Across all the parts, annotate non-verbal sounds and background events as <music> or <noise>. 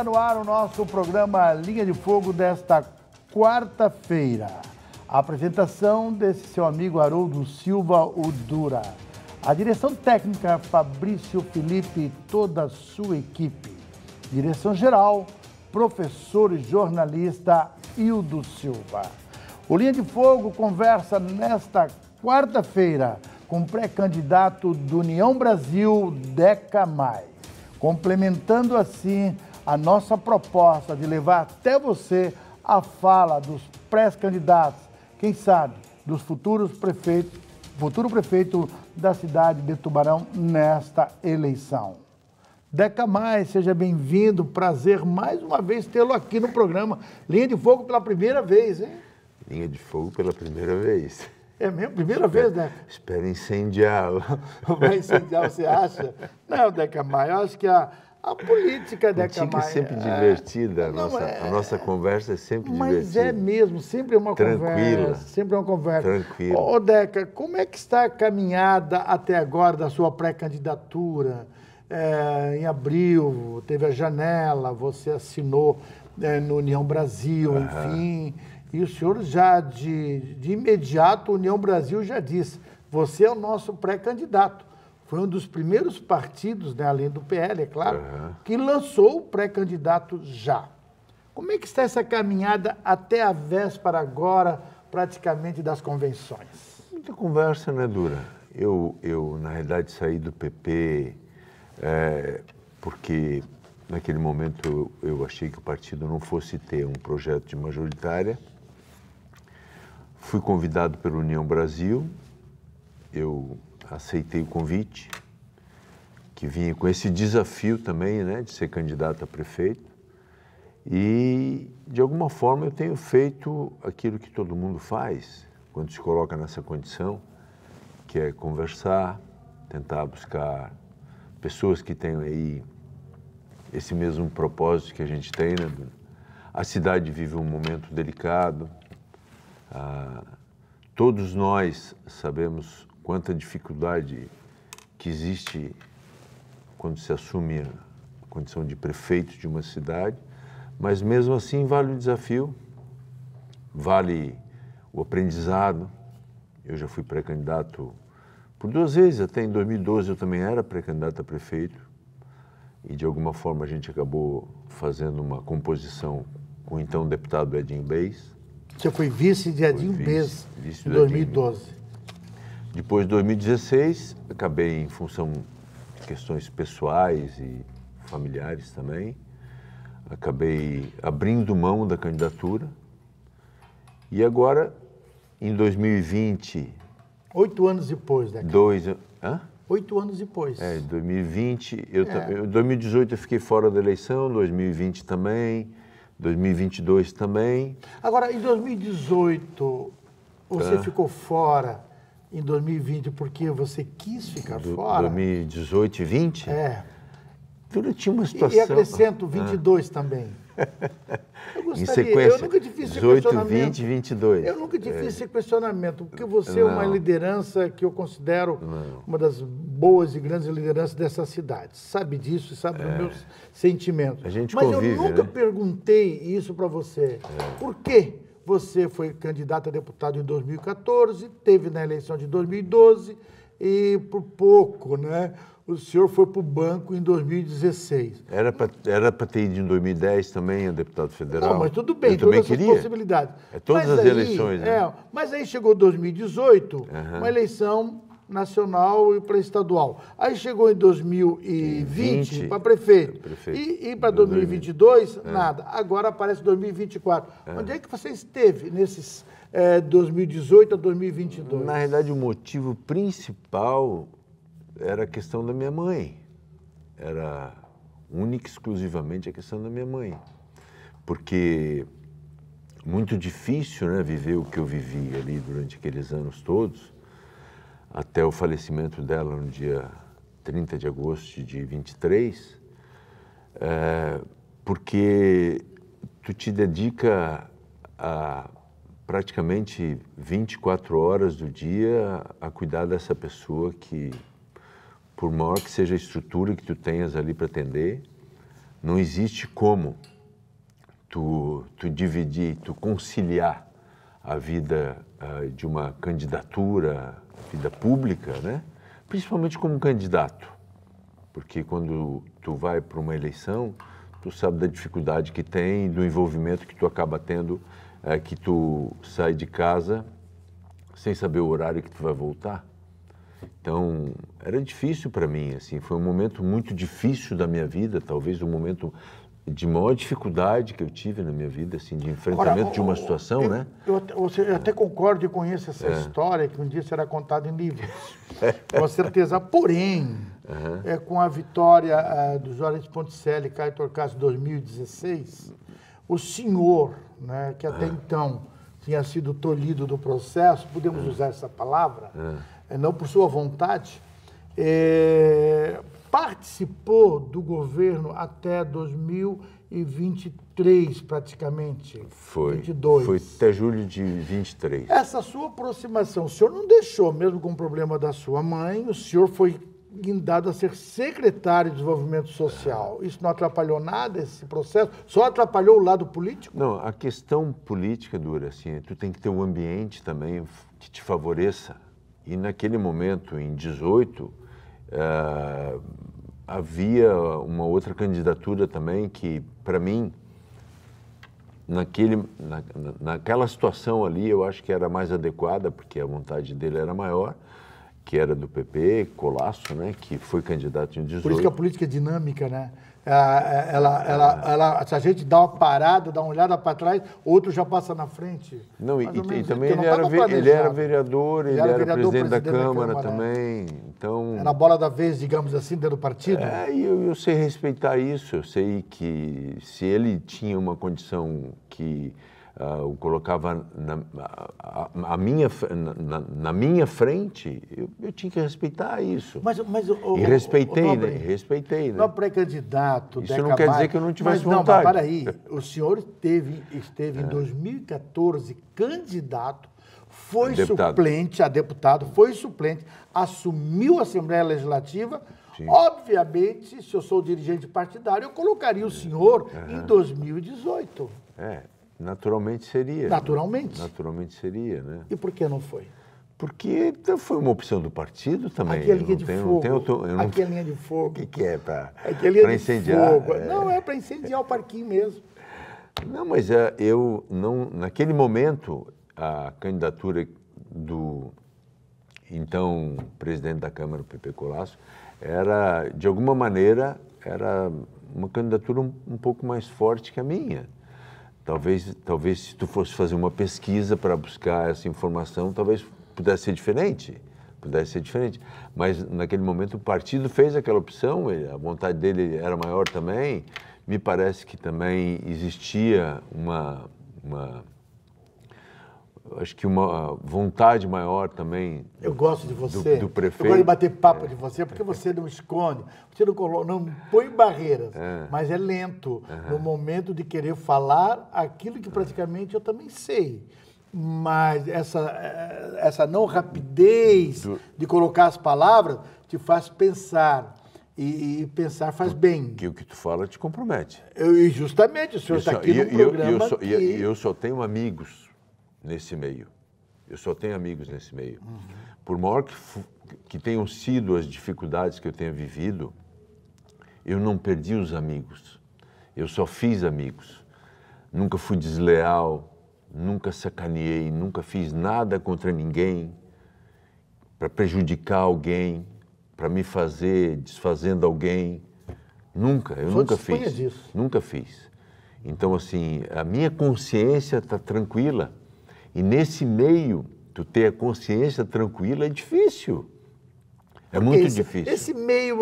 Está no ar o nosso programa Linha de Fogo desta quarta-feira. A apresentação desse seu amigo Haroldo Silva Udura. A direção técnica Fabrício Felipe e toda a sua equipe. Direção geral, professor e jornalista Hildo Silva. O Linha de Fogo conversa nesta quarta-feira com pré-candidato do União Brasil, Deca Mai, complementando assim a nossa proposta de levar até você a fala dos pré-candidatos, quem sabe, dos futuros prefeitos, futuro prefeito da cidade de Tubarão nesta eleição. Deca Mais, seja bem-vindo, prazer mais uma vez tê-lo aqui no programa. Linha de Fogo pela primeira vez, hein? Linha de Fogo pela primeira vez. É mesmo? Primeira vez, Deca? Espero incendiá-lo. Vai incendiar, você acha? <laughs> Não, Deca Mais, eu acho que a a política da né, Camaia... é sempre é. divertida, é, a, nossa, a nossa conversa é sempre mas é divertida. Mas é mesmo, sempre é uma Tranquila. conversa. Sempre é uma conversa. Tranquila. Ô, Deca, como é que está a caminhada até agora da sua pré-candidatura? É, em abril, teve a janela, você assinou é, no União Brasil, uhum. enfim. E o senhor já, de, de imediato, União Brasil já disse, você é o nosso pré-candidato foi um dos primeiros partidos, né, além do PL, é claro, uhum. que lançou o pré-candidato já. Como é que está essa caminhada até a véspera agora, praticamente, das convenções? Muita conversa, né, Dura? Eu, eu na realidade, saí do PP é, porque, naquele momento, eu achei que o partido não fosse ter um projeto de majoritária. Fui convidado pela União Brasil. Eu aceitei o convite, que vinha com esse desafio também, né, de ser candidato a prefeito. E, de alguma forma, eu tenho feito aquilo que todo mundo faz quando se coloca nessa condição, que é conversar, tentar buscar pessoas que tenham aí esse mesmo propósito que a gente tem, né? A cidade vive um momento delicado. Ah, todos nós sabemos quanta dificuldade que existe quando se assume a condição de prefeito de uma cidade, mas mesmo assim vale o desafio, vale o aprendizado. Eu já fui pré-candidato por duas vezes, até em 2012 eu também era pré-candidato a prefeito, e de alguma forma a gente acabou fazendo uma composição com o então deputado Edinho Beis. Você foi vice de Edinho Beis em 2012. Depois de 2016, acabei em função de questões pessoais e familiares também, acabei abrindo mão da candidatura. E agora, em 2020. Oito anos depois, né? Dois. Hã? Oito anos depois. É, 2020. Eu, é. 2018 eu fiquei fora da eleição, 2020 também, 2022 também. Agora, em 2018, você ficou fora em 2020 porque você quis ficar Do, fora. 2018 e 20? É. Tudo tinha uma situação. Ah. E, <laughs> e acrescento 22 ah. também. Eu gostaria, em sequência, eu nunca te fiz 18, 20, 22. Eu nunca te fiz é. esse questionamento, porque você Não. é uma liderança que eu considero Não. uma das boas e grandes lideranças dessa cidade. Sabe disso, e sabe é. dos meus sentimentos. A gente Mas convive, eu nunca né? perguntei isso para você. É. Por quê? Você foi candidato a deputado em 2014, teve na eleição de 2012 e por pouco, né? O senhor foi para o banco em 2016. Era para era ter ido em 2010 também, a deputado federal. Não, mas tudo bem, Eu todas também queria. possibilidades. É todas mas as aí, eleições. Né? É, mas aí chegou 2018, uhum. uma eleição nacional e para estadual. Aí chegou em 2020 para prefeito. prefeito. E, e para 2022, é. nada. Agora aparece 2024. É. Onde é que você esteve nesses é, 2018 a 2022? Na realidade, o motivo principal era a questão da minha mãe. Era única e exclusivamente a questão da minha mãe. Porque muito difícil né, viver o que eu vivi ali durante aqueles anos todos até o falecimento dela no dia 30 de agosto de 23, é, porque tu te dedica a praticamente 24 horas do dia a cuidar dessa pessoa que, por maior que seja a estrutura que tu tenhas ali para atender, não existe como tu, tu dividir, tu conciliar a vida ah, de uma candidatura à vida pública, né? principalmente como candidato, porque quando tu vai para uma eleição, tu sabe da dificuldade que tem, do envolvimento que tu acaba tendo, é, que tu sai de casa sem saber o horário que tu vai voltar. Então, era difícil para mim, assim, foi um momento muito difícil da minha vida, talvez o um momento de maior dificuldade que eu tive na minha vida, assim, de enfrentamento de uma situação, eu, né? Eu, você, eu até concordo e conheço essa é. história que um dia será contada em livros, <laughs> é. com certeza. Porém, uhum. é, com a vitória uh, do Jorge Ponticelli e Caio Torcaso em 2016, o senhor, né, que até uhum. então tinha sido tolhido do processo, podemos uhum. usar essa palavra, não por sua vontade, é, participou do governo até 2023, praticamente. Foi. 22. Foi até julho de 23. Essa sua aproximação, o senhor não deixou, mesmo com o problema da sua mãe, o senhor foi guindado a ser secretário de desenvolvimento social. Isso não atrapalhou nada esse processo? Só atrapalhou o lado político? Não, a questão política dura assim, é tu tem que ter um ambiente também que te favoreça. E naquele momento, em 18, Uh, havia uma outra candidatura também que, para mim, naquele, na, naquela situação ali, eu acho que era mais adequada, porque a vontade dele era maior, que era do PP, Colasso, né, que foi candidato em 18. Por isso que a política é dinâmica, né? É, é, ela, ela, ela, se a gente dá uma parada, dá uma olhada para trás, outro já passa na frente. Não, e, e, também ele, não era, ele, era, vereador, ele, ele era, era vereador, presidente, da, Câmara, da Câmara também. Então, era a bola da vez, digamos assim, dentro do partido. É, e eu, eu sei respeitar isso. Eu sei que se ele tinha uma condição que uh, o colocava na, a, a minha, na, na, minha frente, eu, eu, tinha que respeitar isso. Mas, mas o, e respeitei, o, o né? nobre, né? Respeitei, né? Não pré-candidato. Isso não quer dizer que eu não tivesse mas, vontade. Não, mas para aí, <laughs> o senhor teve, esteve é. em 2014 candidato foi deputado. suplente a deputado, foi suplente, assumiu a Assembleia Legislativa. Sim. Obviamente, se eu sou dirigente partidário, eu colocaria o é. senhor uhum. em 2018. É, Naturalmente seria. Né? Naturalmente. Né? Naturalmente seria, né? E por que não foi? Porque então, foi uma opção do partido também. aquele linha de tenho, fogo. Não não... linha de fogo. O que, que, é para é incendiar? É... Não, é para incendiar o parquinho mesmo. Não, mas é, eu não. Naquele momento, a candidatura do então presidente da Câmara, Pepe Colasso, era, de alguma maneira, era uma candidatura um, um pouco mais forte que a minha. Talvez, talvez se tu fosse fazer uma pesquisa para buscar essa informação, talvez pudesse ser diferente, pudesse ser diferente. Mas naquele momento o partido fez aquela opção, ele, a vontade dele era maior também. Me parece que também existia uma, uma acho que uma vontade maior também. Eu gosto de você. Do, do prefeito. Eu gosto de bater papo é. de você, porque você não esconde, você não, coloca, não põe barreiras, é. mas é lento uhum. no momento de querer falar aquilo que praticamente eu também sei. Mas essa, eh, essa não rapidez do... de colocar as palavras te faz pensar. E, e pensar faz Porque bem. Que o que tu fala te compromete. Eu, justamente, o senhor está aqui no programa. E eu, que... eu só tenho amigos nesse meio. Eu só tenho amigos nesse meio. Uhum. Por maior que, que tenham sido as dificuldades que eu tenha vivido, eu não perdi os amigos. Eu só fiz amigos. Nunca fui desleal, nunca sacaneei, nunca fiz nada contra ninguém para prejudicar alguém, para me fazer desfazendo alguém. Nunca, eu nunca fiz. Disso. Nunca fiz. Então, assim, a minha consciência está tranquila e nesse meio, tu ter a consciência tranquila é difícil. É muito esse, difícil. Esse meio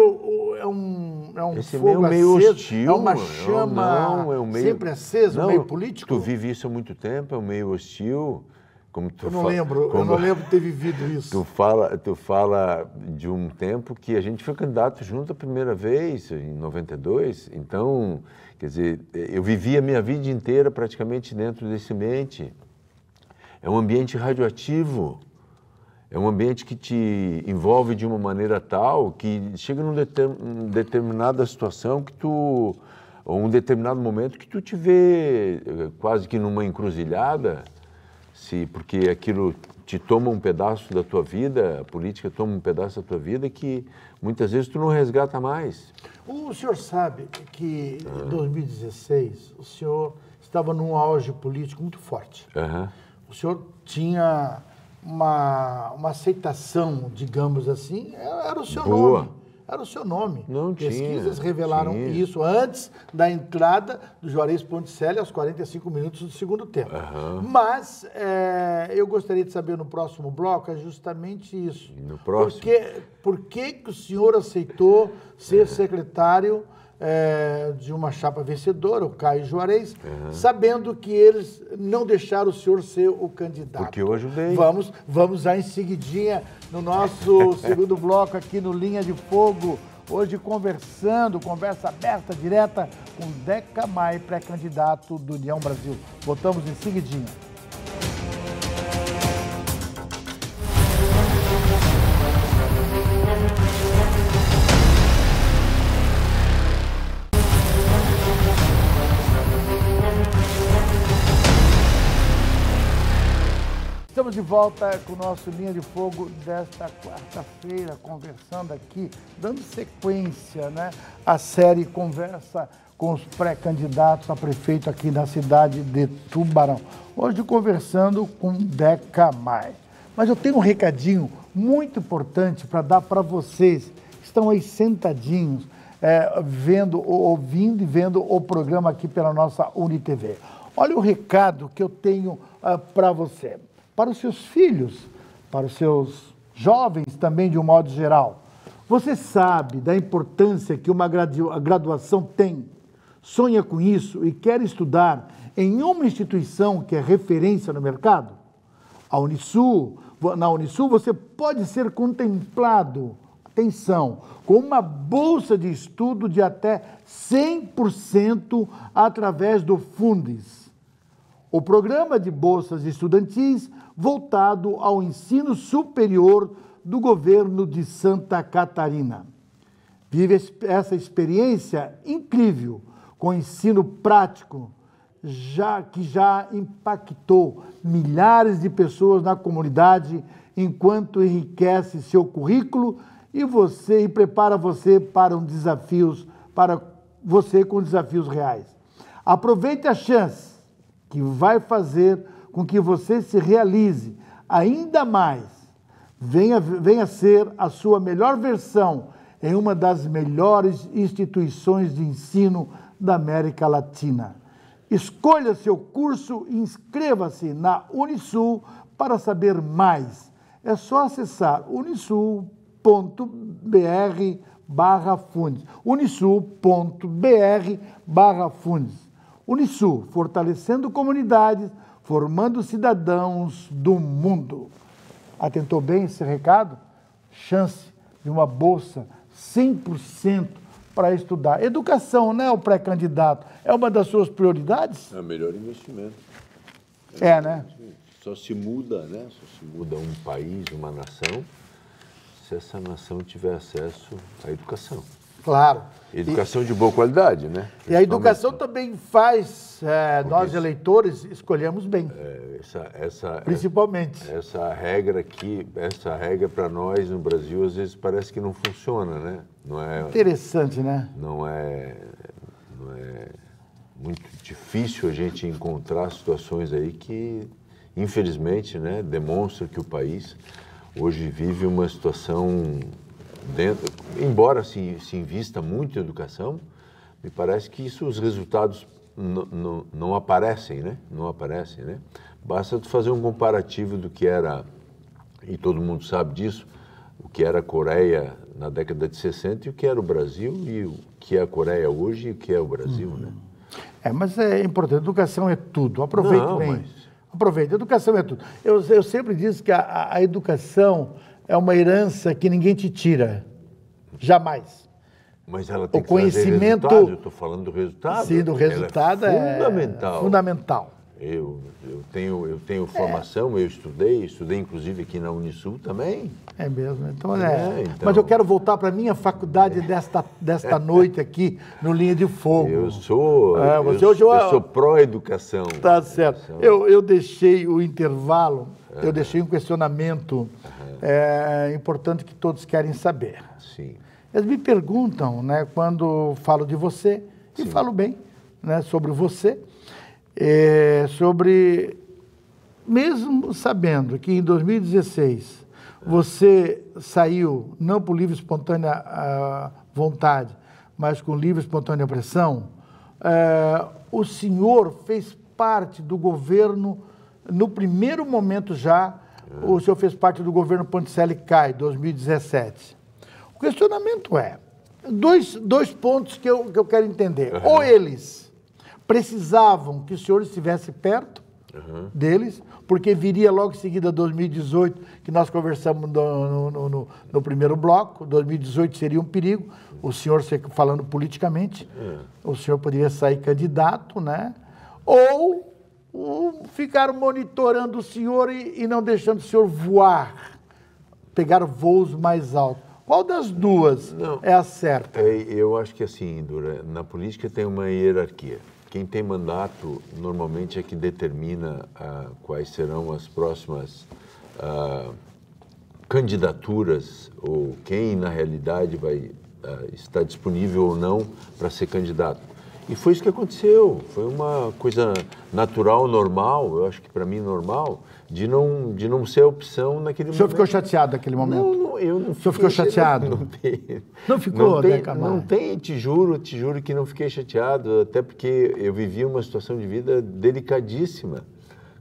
é, é um, é um esse fogo meio, é meio é hostil. É uma chama não, é um meio, sempre acesa, um meio político? Tu vive isso há muito tempo, é um meio hostil. Como tu eu não fala, lembro, como, eu não lembro ter vivido isso. Tu fala, tu fala de um tempo que a gente foi candidato junto a primeira vez, em 92. Então, quer dizer, eu vivi a minha vida inteira praticamente dentro desse mente. É um ambiente radioativo. É um ambiente que te envolve de uma maneira tal que chega numa determin, determinada situação que tu, ou um determinado momento que tu te vê eh, quase que numa encruzilhada, se porque aquilo te toma um pedaço da tua vida, a política toma um pedaço da tua vida que muitas vezes tu não resgata mais. O senhor sabe que em 2016 o senhor estava num auge político muito forte. Uhum o senhor tinha uma, uma aceitação, digamos assim, era o seu Boa. nome. Era o seu nome. Não Pesquisas tinha, revelaram tinha. isso antes da entrada do Juarez Ponticelli aos 45 minutos do segundo tempo. Uhum. Mas é, eu gostaria de saber no próximo bloco é justamente isso. No próximo? Por que, por que, que o senhor aceitou ser uhum. secretário é, de uma chapa vencedora, o Caio Juarez, uhum. sabendo que eles não deixaram o senhor ser o candidato. Porque eu ajudei. Vamos, vamos já em seguidinha no nosso <laughs> segundo bloco aqui no Linha de Fogo. Hoje conversando, conversa aberta, direta, com Deca Mai, pré-candidato do União Brasil. Voltamos em seguidinha. Estamos de volta com o nosso Linha de Fogo desta quarta-feira, conversando aqui, dando sequência né, à série Conversa com os pré-candidatos a prefeito aqui na cidade de Tubarão. Hoje conversando com Deca Mai. Mas eu tenho um recadinho muito importante para dar para vocês que estão aí sentadinhos, é, vendo, ouvindo e vendo o programa aqui pela nossa UniTV. Olha o recado que eu tenho uh, ah, para você para os seus filhos, para os seus jovens também, de um modo geral. Você sabe da importância que uma graduação tem, sonha com isso e quer estudar em uma instituição que é referência no mercado? A Unisul, na Unisul você pode ser contemplado, atenção, com uma bolsa de estudo de até 100% através do Fundes o programa de bolsas estudantis voltado ao ensino superior do governo de Santa Catarina. Vive essa experiência incrível com ensino prático, já que já impactou milhares de pessoas na comunidade enquanto enriquece seu currículo e você e prepara você para um desafios para você com desafios reais. Aproveite a chance que vai fazer com que você se realize ainda mais, venha, venha ser a sua melhor versão em uma das melhores instituições de ensino da América Latina. Escolha seu curso e inscreva-se na Unisul para saber mais. É só acessar unisul.br barra fundes. unisul.br barra fundes. Unisul, fortalecendo comunidades, formando cidadãos do mundo. Atentou bem esse recado? Chance de uma bolsa 100% para estudar. Educação, né, o pré-candidato? É uma das suas prioridades? É o melhor investimento. É, é né? Só se muda, né? Só se muda um país, uma nação, se essa nação tiver acesso à educação. Claro. Educação e, de boa qualidade, né? E a educação também faz é, nós, eleitores, escolhemos bem. É, essa, essa, é, principalmente. Essa, essa regra aqui, essa regra para nós no Brasil, às vezes parece que não funciona, né? Não é, Interessante, né? Não é, não é muito difícil a gente encontrar situações aí que, infelizmente, né, demonstra que o país hoje vive uma situação dentro, embora se, se invista muito em educação, me parece que isso, os resultados não aparecem, né? Não aparecem, né? Basta fazer um comparativo do que era, e todo mundo sabe disso, o que era a Coreia na década de 60 e o que era o Brasil e o que é a Coreia hoje e o que é o Brasil, né? uhum. né? É, mas é importante, educação é tudo, aproveite não, bem. Mas... Aproveite, educação é tudo. Eu, eu sempre disse que a, a educação é uma herança que ninguém te tira. Jamais. Mas ela tem o que conhecimento, resultado. Eu estou falando do resultado. Sim, do é resultado é, é fundamental. fundamental. Eu, eu tenho, eu tenho formação, é. eu estudei, estudei inclusive aqui na Unisul também. É mesmo, então é. é então... Mas eu quero voltar para a minha faculdade desta, desta <laughs> noite aqui no Linha de Fogo. Eu sou. É, você eu, eu, eu sou pró-educação. Tá certo. Eu, eu deixei o intervalo Uhum. Eu deixei um questionamento uhum. é, importante que todos querem saber. Sim. Eles me perguntam, né, quando falo de você, e falo bem né, sobre você, é, sobre, mesmo sabendo que em 2016 uhum. É. você saiu, não por livre espontânea ah, vontade, mas com livre espontânea pressão, eh, o senhor fez parte do governo no primeiro momento já, o senhor fez parte do governo Ponticelli Cai, 2017. O questionamento é, dois, dois pontos que eu, que eu quero entender. Uhum. Ou eles precisavam que o senhor estivesse perto uhum. deles, porque viria logo em seguida 2018, que nós conversamos no, no, no, no primeiro bloco, 2018 seria um perigo, o senhor falando politicamente, é. o senhor poderia sair candidato, né? Ou um, ficaram monitorando o senhor e, e não deixando o senhor voar, pegar voos mais altos. Qual das duas não, é a certa? É, eu acho que assim, Dura, na política tem uma hierarquia. Quem tem mandato normalmente é que determina ah, quais serão as próximas ah, candidaturas ou quem na realidade vai ah, estar disponível ou não para ser candidato. E foi isso que aconteceu. Foi uma coisa natural, normal, eu acho que para mim normal, de não, de não ser opção naquele momento. O senhor momento. ficou chateado naquele momento? Não, não eu não O senhor ficou chateado? Não, não, tem, não ficou, não tem, né, Camargo? Não tem, te juro, te juro que não fiquei chateado, até porque eu vivi uma situação de vida delicadíssima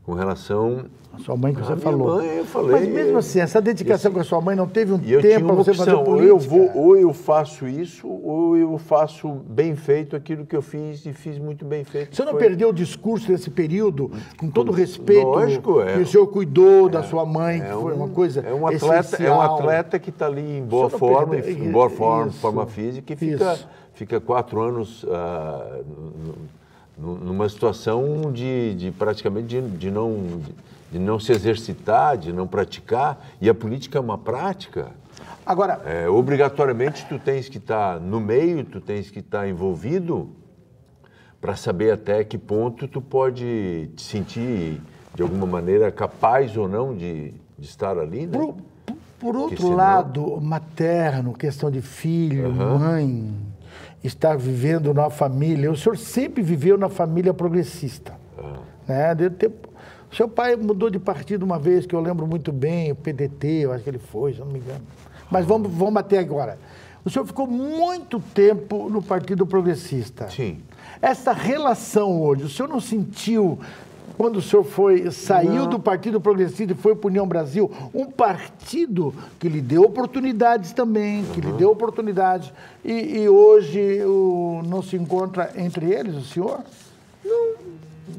com relação. A sua mãe que você falou. Mãe, eu falei, Mas mesmo assim, essa dedicação esse... com a sua mãe não teve um tempo para você opção, fazer política. Ou eu, vou, ou eu faço isso, ou eu faço bem feito aquilo que eu fiz e fiz muito bem feito. Você não foi... perdeu o discurso nesse período, com todo o respeito Lógico, é. que o senhor cuidou é, da sua mãe, que é um, foi uma coisa. É um atleta, essencial. é um atleta que está ali em boa forma, perdeu, em boa forma, forma física, e fica, fica quatro anos. Uh, numa situação de, de praticamente de, de não, de não se exercitar, de não praticar, e a política é uma prática. Agora, é, obrigatoriamente tu tens que estar tá no meio, tu tens que estar tá envolvido para saber até que ponto tu pode te sentir de alguma maneira capaz ou não de, de estar ali, né? Por, por outro senão... lado, materno, questão de filho, uhum. mãe, está vivendo na família. O senhor sempre viveu na família progressista. Ah. Né? Deu tempo. O seu pai mudou de partido uma vez, que eu lembro muito bem, o PDT, eu acho que ele foi, se não me engano. Mas vamos, vamos até agora. O senhor ficou muito tempo no Partido Progressista. Sim. Essa relação hoje, o senhor não sentiu quando o senhor foi, saiu Não. do Partido Progressista e foi para União Brasil, um partido que lhe deu oportunidades também, que uhum. lhe deu oportunidades, e, e hoje o, não se encontra entre eles o senhor? Não,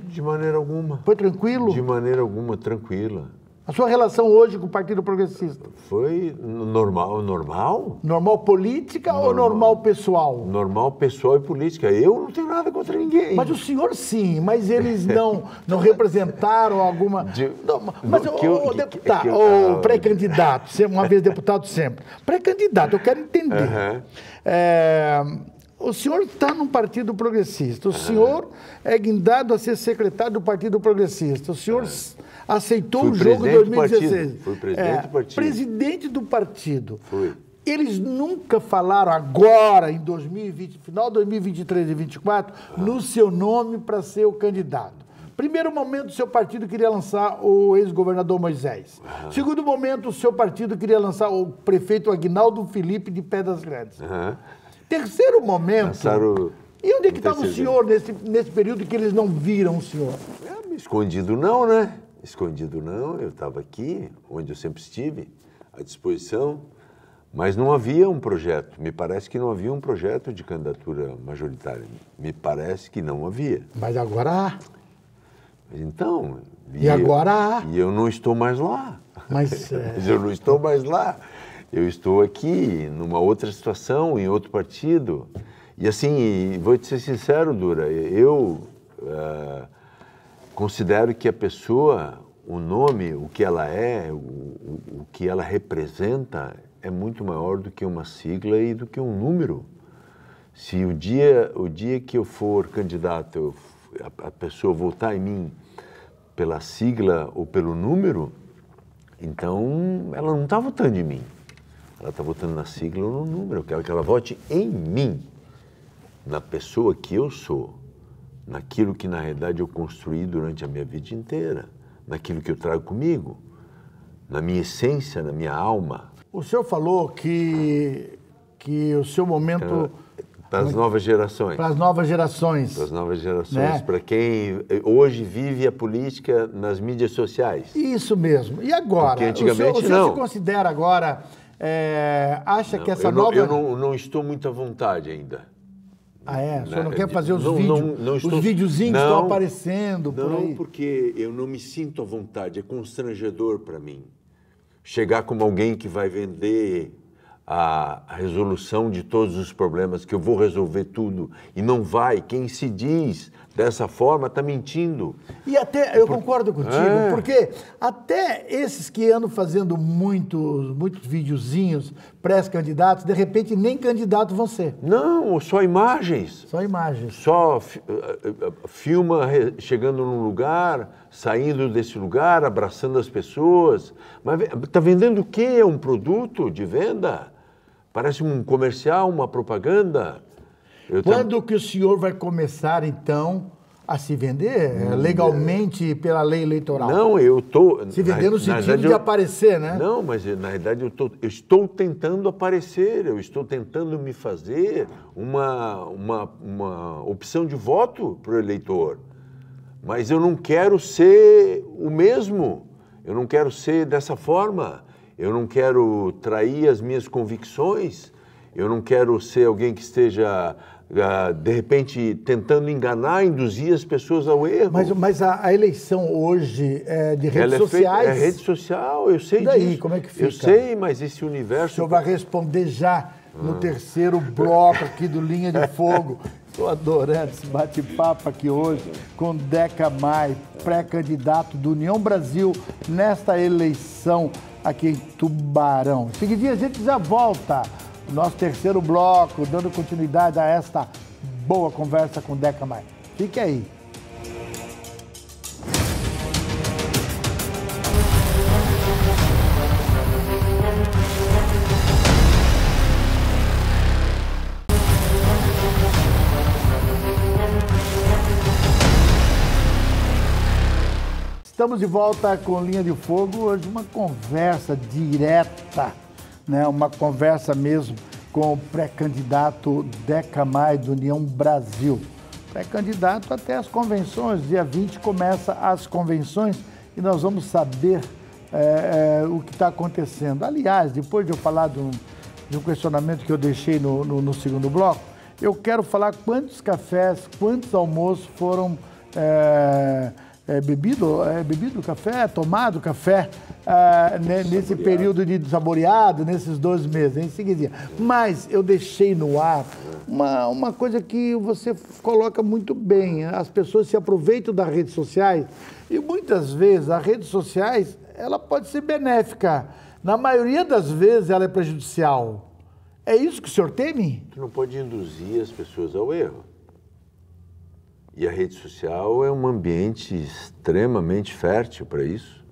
de maneira alguma. Foi tranquilo? De maneira alguma, tranquila. A sua relação hoje com o Partido Progressista? Foi normal, normal? Normal política normal, ou normal pessoal? Normal pessoal e política. Eu não tenho nada contra ninguém. Mas o senhor sim, mas eles não não representaram alguma. De, não, mas o oh, deputado, que, oh, pré-candidato, é uma vez deputado sempre. Pré-candidato, eu quero entender. É... O senhor está num partido progressista. O senhor é guindado a ser secretário do Partido Progressista. O senhor aceitou Fui o jogo em 2016. Foi presidente é, do partido. Presidente do partido. Foi. Eles nunca falaram agora, em 2020, final de 2023 e 2024, ah. no seu nome para ser o candidato. Primeiro momento, o seu partido queria lançar o ex-governador Moisés. Uhum. Segundo momento, o seu partido queria lançar o prefeito Agnaldo Felipe de Pedras Grandes. Uhum. Terceiro momento. Lançaram... E onde é que estava o senhor nesse, nesse período que eles não viram o senhor? É, escondido não, né? Escondido não, eu estava aqui, onde eu sempre estive, à disposição, mas não havia um projeto. Me parece que não havia um projeto de candidatura majoritária. Me parece que não havia. Mas agora há. Então. E, e agora eu, há. E eu não estou mais lá. Mas, <laughs> é... mas eu não estou mais lá. Eu estou aqui, numa outra situação, em outro partido. E assim, vou te ser sincero, Dura, eu. Uh, considero que a pessoa, o nome, o que ela é, o, o, o que ela representa, é muito maior do que uma sigla e do que um número. Se o dia, o dia que eu for candidato, eu, a, a pessoa votar em mim pela sigla ou pelo número, então ela não está votando em mim. Ela está votando na sigla ou no número. Eu quero é que ela vote em mim, na pessoa que eu sou naquilo que na realidade eu construí durante a minha vida inteira, naquilo que eu trago comigo, na minha essência, na minha alma. O senhor falou que, que o seu momento. Para as novas gerações. Para as novas gerações. Para as novas gerações, né? para quem eh, hoje vive a política nas mídias sociais. Isso mesmo. E agora? Porque antigamente o senhor, o senhor não. se considera agora, é, acha não, que essa eu nova... Não, eu não, não estou muito à vontade ainda ah, é? O senhor não né, quer fazer os não, vídeos? Não, não estou, os videozinhos não, estão aparecendo não, por aí? Não, porque eu não me sinto à vontade. É constrangedor para mim. Chegar como alguém que vai vender a resolução de todos os problemas, que eu vou resolver tudo, e não vai. Quem se diz dessa forma está mentindo. E até, eu Por... concordo contigo, é. porque até esses que andam fazendo muitos, muitos videozinhos pré-candidatos, de repente nem candidato vão ser. Não, só imagens. Só imagens. Só eh, eh, eh, filma chegando num lugar, saindo desse lugar, abraçando as pessoas. Mas está vendendo o quê? É um produto de venda? Parece um comercial, uma propaganda. Eu Quando tam... que o senhor vai começar, então, a se vender eh, hum, legalmente é... pela lei eleitoral? Não, eu estou... Se vender no sentido verdade, de eu... aparecer, né? Não, mas eh, na verdade eu, tô, eu, estou tentando aparecer, eu estou tentando me fazer uma, uma, uma opção de voto para o eleitor. Mas eu não quero ser o mesmo, eu não quero ser dessa forma eu não quero trair as minhas convicções, eu não quero ser alguém que esteja, ah, de repente, tentando enganar, induzir as pessoas ao erro. Mas, mas a, a, eleição hoje é de é redes Ela sociais. É, feita, é rede social, eu sei e daí, disso. como é que fica? Eu sei, mas esse universo. O senhor vai responder já no ah. terceiro bloco aqui do Linha de Fogo. Estou <laughs> adorando esse bate-papo aqui hoje com Deca Mai, pré-candidato do União Brasil nesta eleição aqui em Tubarão. seguidinho a gente já volta. nosso terceiro bloco, dando continuidade a esta boa conversa com Deca Mai. Fique aí. Estamos de volta com Linha de Fogo. Hoje, uma conversa direta, né? uma conversa mesmo com o pré-candidato Deca Mai, do União Brasil. Pré-candidato até as convenções. Dia 20 começa as convenções e nós vamos saber é, é, o que está acontecendo. Aliás, depois de eu falar de um, de um questionamento que eu deixei no, no, no, segundo bloco, eu quero falar quantos cafés, quantos almoços foram. É, é, bebido, é, bebido café, tomado café né, nesse período de saboreado, nesses dois meses, em seguida. Mas eu deixei no ar uma, uma coisa que você coloca muito bem. Né? As pessoas se aproveitam das redes sociais e muitas vezes as redes sociais ela pode ser benéfica. Na maioria das vezes ela é prejudicial. É isso que o senhor teme? Tu não pode induzir as pessoas ao erro. E a rede social é um ambiente extremamente fértil para isso.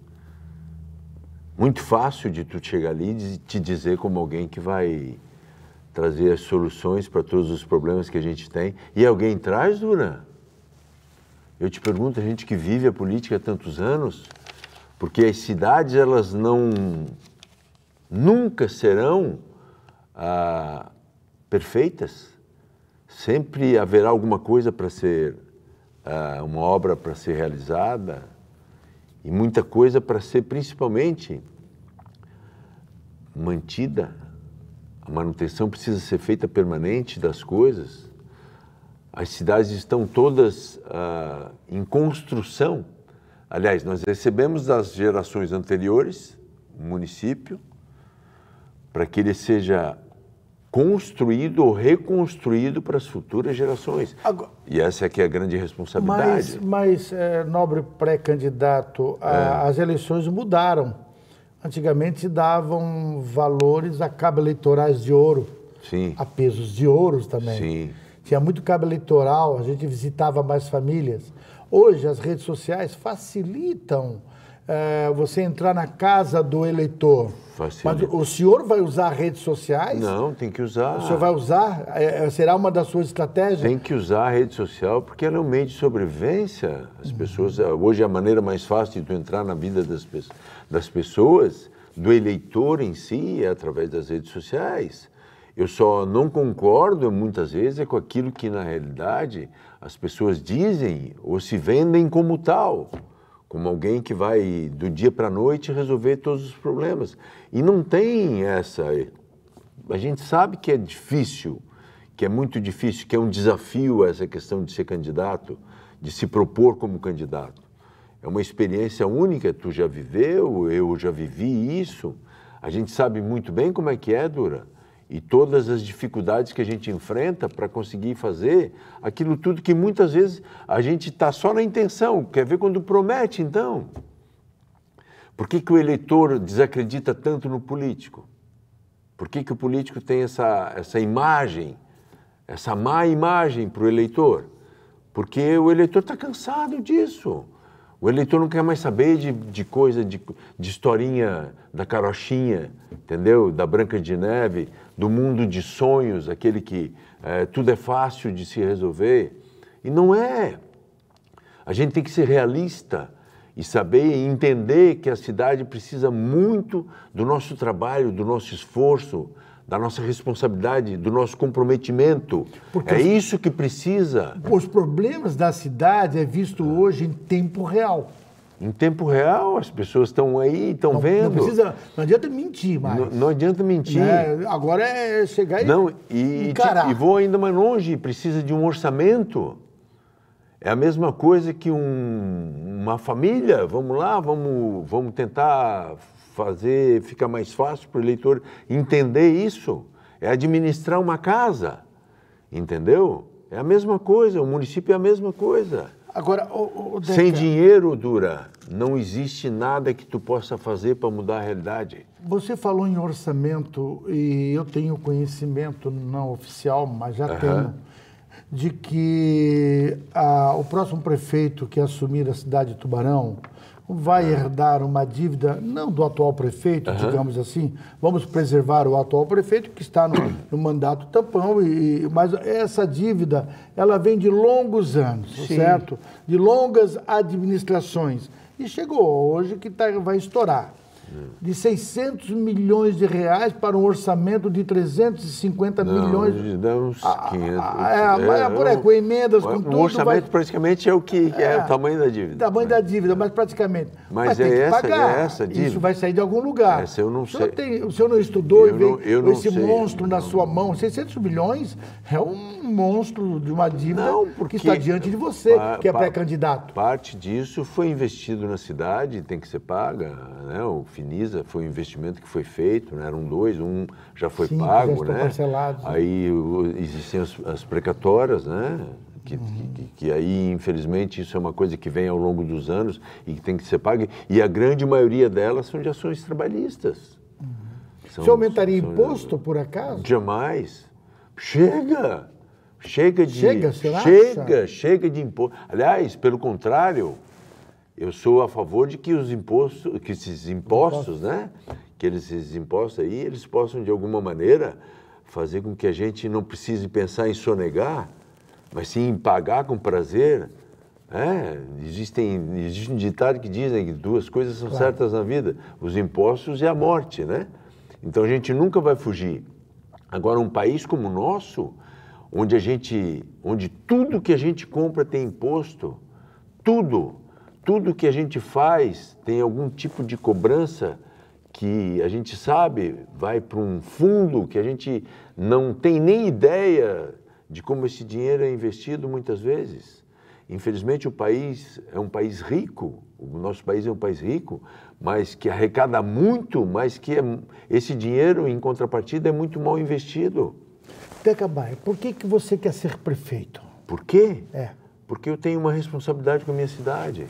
Muito fácil de tu chegar ali e te dizer como alguém que vai trazer as soluções para todos os problemas que a gente tem. E alguém traz, Duran Eu te pergunto, a gente que vive a política há tantos anos, porque as cidades elas não nunca serão ah, perfeitas. Sempre haverá alguma coisa para ser ah, uma obra para ser realizada e muita coisa para ser principalmente mantida. A manutenção precisa ser feita permanente das coisas. As cidades estão todas ah, em construção. Aliás, nós recebemos das gerações anteriores o município para que ele seja construído ou reconstruído para as futuras gerações. Agora, e essa é que é a grande responsabilidade. Mas, mas é, nobre pré-candidato, é. as eleições mudaram. Antigamente davam valores a cabo eleitorais de ouro, Sim. a pesos de ouro também. Sim. Tinha muito cabo eleitoral, a gente visitava mais famílias. Hoje as redes sociais facilitam é, você entrar na casa do eleitor. Facilita. Mas o senhor vai usar redes sociais? Não, tem que usar. O senhor vai usar? É, será uma das suas estratégias? Tem que usar a rede social porque ela é um meio de sobrevivência. As pessoas hoje é a maneira mais fácil de tu entrar na vida das, das pessoas, do eleitor em si, é através das redes sociais. Eu só não concordo muitas vezes é com aquilo que na realidade as pessoas dizem ou se vendem como tal como alguém que vai do dia para a noite resolver todos os problemas. E não tem essa. A gente sabe que é difícil, que é muito difícil, que é um desafio essa questão de ser candidato, de se propor como candidato. É uma experiência única, tu já viveu, eu já vivi isso. A gente sabe muito bem como é que é, Dura e todas as dificuldades que a gente enfrenta para conseguir fazer aquilo tudo que muitas vezes a gente está só na intenção, quer ver quando promete, então. Por que, que o eleitor desacredita tanto no político? Por que, que o político tem essa, essa imagem, essa má imagem para o eleitor? Porque o eleitor está cansado disso. O eleitor não quer mais saber de, de coisa, de, de historinha da carochinha, entendeu? Da Branca de Neve, do mundo de sonhos, aquele que é, tudo é fácil de se resolver. E não é. A gente tem que ser realista e saber e entender que a cidade precisa muito do nosso trabalho, do nosso esforço, da nossa responsabilidade, do nosso comprometimento. Porque é os, isso que precisa. Os problemas da cidade é visto hoje em tempo real. Em tempo real, as pessoas estão aí, estão vendo. Não, precisa, não adianta mentir mais. Não, não adianta mentir. Né? Agora é chegar e. Não, e, encarar. e vou ainda mais longe, precisa de um orçamento. É a mesma coisa que um, uma família. Vamos lá, vamos, vamos tentar fazer, ficar mais fácil para o eleitor entender isso. É administrar uma casa, entendeu? É a mesma coisa, o município é a mesma coisa. Agora, o, o Deca... Sem dinheiro, Dura, não existe nada que tu possa fazer para mudar a realidade. Você falou em orçamento e eu tenho conhecimento não oficial, mas já uhum. tenho, de que a, ah, o próximo prefeito que assumir a cidade de Tubarão vai herdar uma dívida, não do atual prefeito, uhum. digamos assim, vamos preservar o atual prefeito, que está no, uhum. no mandato tampão, e, mas essa dívida, ela vem de longos anos, Sim. certo? De longas administrações. E chegou hoje que tá, vai estourar de 600 milhões de reais para um orçamento de 350 não, milhões. Nós damos 500. é, é, é, por aí, com emendas, com tudo. O orçamento vai... praticamente é o que é, é, o tamanho da dívida. Tamanho da é. dívida, mas praticamente. Mas, mas é, essa, é pagar. é essa dívida. Isso vai sair de algum lugar. Essa eu não o sei. Tem, o senhor não estudou eu e veio com esse sei. monstro na sua mão. 600 milhões é um monstro de uma dívida não, porque... que está diante de você, pa, que é pré-candidato. Parte disso foi investido na cidade, tem que ser paga, né? O Finisa, foi um investimento que foi feito, né? eram dois, um já foi Sim, pago, já né? Parcelado. Aí existem as, as precatórias, né? Uhum. Que, que, que, aí, infelizmente, isso é uma coisa que vem ao longo dos anos e que tem que ser paga. E a grande maioria delas são de ações trabalhistas. Uhum. São, Você aumentaria são, imposto, por acaso? Jamais. Chega! Chega de. Chega, será? Chega, chega de imposto. Aliás, pelo contrário, eu sou a favor de que os impostos, que esses impostos, né, que eles, esses impostos aí, eles possam de alguma maneira fazer com que a gente não precise pensar em sonegar, mas sim em pagar com prazer. É, existem, existe um ditado que dizem que duas coisas são claro. certas na vida: os impostos e a morte, né? Então a gente nunca vai fugir. Agora, um país como o nosso, onde a gente, onde tudo que a gente compra tem imposto, tudo, tudo que a gente faz tem algum tipo de cobrança que a gente sabe vai para um fundo que a gente não tem nem ideia de como esse dinheiro é investido muitas vezes. Infelizmente, o país é um país rico, o nosso país é um país rico, mas que arrecada muito, mas que é, esse dinheiro, em contrapartida, é muito mal investido. Baia, por que, que você quer ser prefeito? Por quê? É. Porque eu tenho uma responsabilidade com a minha cidade.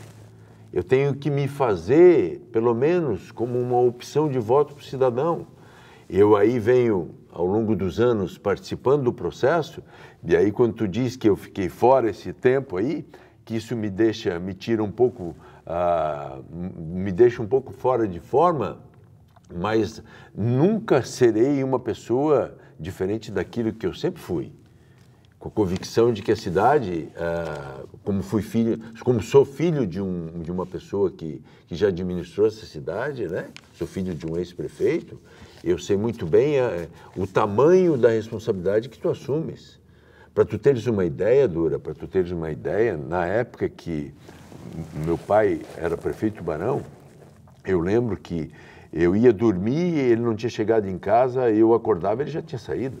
Eu tenho que me fazer, pelo menos, como uma opção de voto para o cidadão. Eu aí venho, ao longo dos anos, participando do processo, e aí quando tu diz que eu fiquei fora esse tempo aí, que isso me deixa, me tira um pouco, uh, me deixa um pouco fora de forma, mas nunca serei uma pessoa diferente daquilo que eu sempre fui com a convicção de que a cidade, é, como fui filho, como sou filho de, um, de uma pessoa que, que já administrou essa cidade, né? Sou filho de um ex-prefeito, eu sei muito bem é, o tamanho da responsabilidade que tu assumes. Para tu teres uma ideia, Dura, para tu teres uma ideia, na época que meu pai era prefeito Barão, eu lembro que eu ia dormir, ele não tinha chegado em casa, eu acordava, ele já tinha saído.